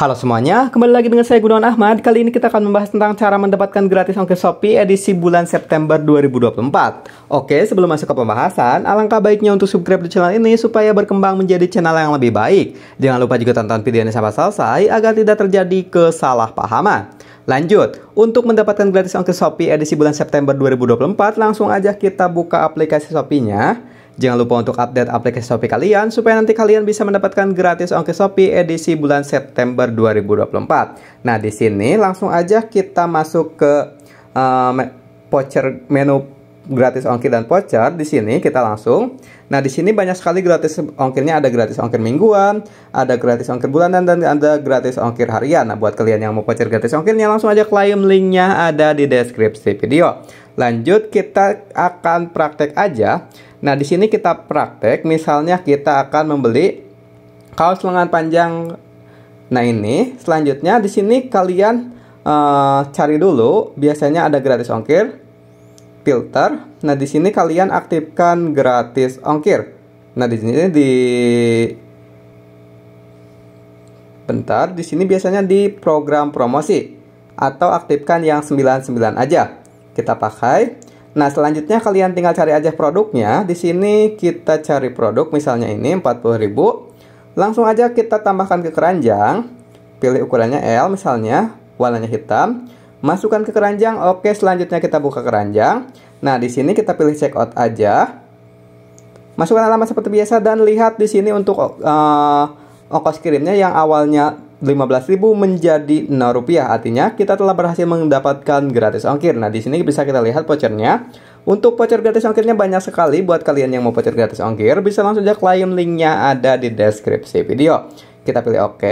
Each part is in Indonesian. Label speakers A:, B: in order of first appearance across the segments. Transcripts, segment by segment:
A: Halo semuanya, kembali lagi dengan saya Gunawan Ahmad. Kali ini kita akan membahas tentang cara mendapatkan gratis ongkir Shopee edisi bulan September 2024. Oke, sebelum masuk ke pembahasan, alangkah baiknya untuk subscribe di channel ini supaya berkembang menjadi channel yang lebih baik. Jangan lupa juga tonton videonya sampai selesai agar tidak terjadi kesalahpahaman. Lanjut, untuk mendapatkan gratis ongkir Shopee edisi bulan September 2024, langsung aja kita buka aplikasi Shopee-nya. Jangan lupa untuk update aplikasi Shopee kalian supaya nanti kalian bisa mendapatkan gratis ongkir Shopee edisi bulan September 2024. Nah, di sini langsung aja kita masuk ke uh, voucher menu gratis ongkir dan voucher di sini kita langsung. Nah, di sini banyak sekali gratis ongkirnya, ada gratis ongkir mingguan, ada gratis ongkir bulanan dan ada gratis ongkir harian. Nah, buat kalian yang mau voucher gratis ongkirnya langsung aja klaim linknya ada di deskripsi video. Lanjut kita akan praktek aja. Nah, di sini kita praktek misalnya kita akan membeli kaos lengan panjang. Nah, ini selanjutnya di sini kalian uh, cari dulu biasanya ada gratis ongkir filter. Nah, di sini kalian aktifkan gratis ongkir. Nah, di sini di Bentar, di sini biasanya di program promosi atau aktifkan yang 99 aja. Kita pakai. Nah, selanjutnya kalian tinggal cari aja produknya. Di sini kita cari produk misalnya ini 40.000. Langsung aja kita tambahkan ke keranjang. Pilih ukurannya L misalnya, warnanya hitam. Masukkan ke keranjang. Oke, selanjutnya kita buka keranjang. Nah, di sini kita pilih check out aja. Masukkan alamat seperti biasa dan lihat di sini untuk uh, ongkos kirimnya yang awalnya 15.000 menjadi 0 rupiah artinya kita telah berhasil mendapatkan gratis ongkir nah di sini bisa kita lihat vouchernya untuk voucher gratis ongkirnya banyak sekali buat kalian yang mau voucher gratis ongkir bisa langsung aja klaim linknya ada di deskripsi video kita pilih oke OK.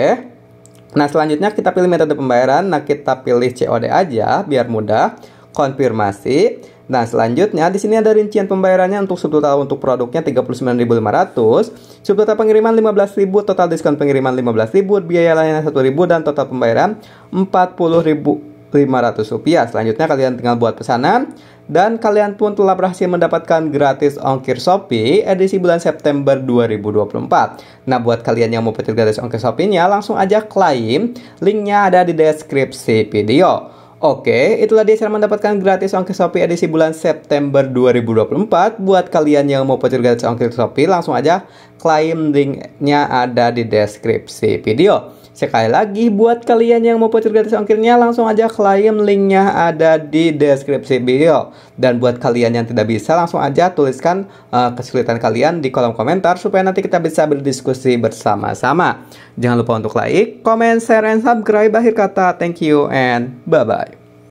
A: Nah, selanjutnya kita pilih metode pembayaran. Nah, kita pilih COD aja biar mudah. Konfirmasi. Nah, selanjutnya di sini ada rincian pembayarannya untuk subtotal untuk produknya 39.500, subtotal pengiriman 15.000, total diskon pengiriman 15.000, biaya layanan 1.000 dan total pembayaran 40.000 rp rupiah. Selanjutnya kalian tinggal buat pesanan dan kalian pun telah berhasil mendapatkan gratis ongkir Shopee edisi bulan September 2024. Nah, buat kalian yang mau petir gratis ongkir Shopee-nya, langsung aja klaim. Linknya ada di deskripsi video. Oke, itulah dia cara mendapatkan gratis ongkir Shopee edisi bulan September 2024. Buat kalian yang mau petir gratis ongkir Shopee, langsung aja klaim linknya ada di deskripsi video. Sekali lagi buat kalian yang mau voucher gratis ongkirnya langsung aja klaim linknya ada di deskripsi video dan buat kalian yang tidak bisa langsung aja tuliskan uh, kesulitan kalian di kolom komentar supaya nanti kita bisa berdiskusi bersama-sama. Jangan lupa untuk like, comment, share, and subscribe. Akhir kata, thank you and bye-bye.